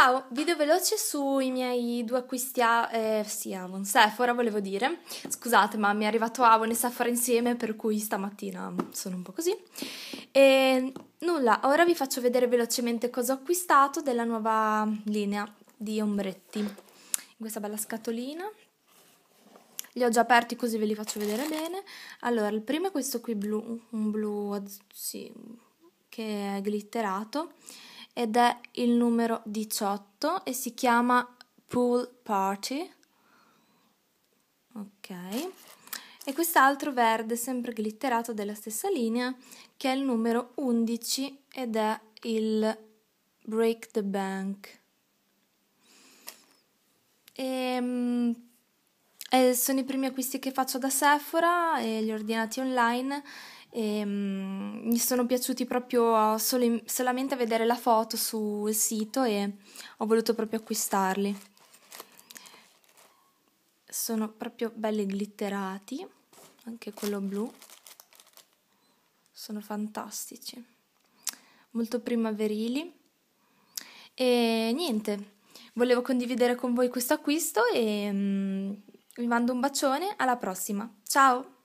Ciao, video veloce sui miei due acquisti a... Eh, sì, Avon, Sephora volevo dire. Scusate, ma mi è arrivato Avon e Sephora insieme, per cui stamattina sono un po' così. E nulla, ora vi faccio vedere velocemente cosa ho acquistato della nuova linea di ombretti. In questa bella scatolina. Li ho già aperti così ve li faccio vedere bene. Allora, il primo è questo qui blu, un blu, sì, che è glitterato ed è il numero 18 e si chiama Pool Party. Ok. E quest'altro verde, sempre glitterato della stessa linea, che è il numero 11 ed è il Break the Bank. E eh, sono i primi acquisti che faccio da Sephora e li ho ordinati online e um, mi sono piaciuti proprio solo, solamente vedere la foto sul sito e ho voluto proprio acquistarli. Sono proprio belli glitterati, anche quello blu. Sono fantastici, molto primaverili. E niente, volevo condividere con voi questo acquisto e... Um, vi mando un bacione, alla prossima. Ciao!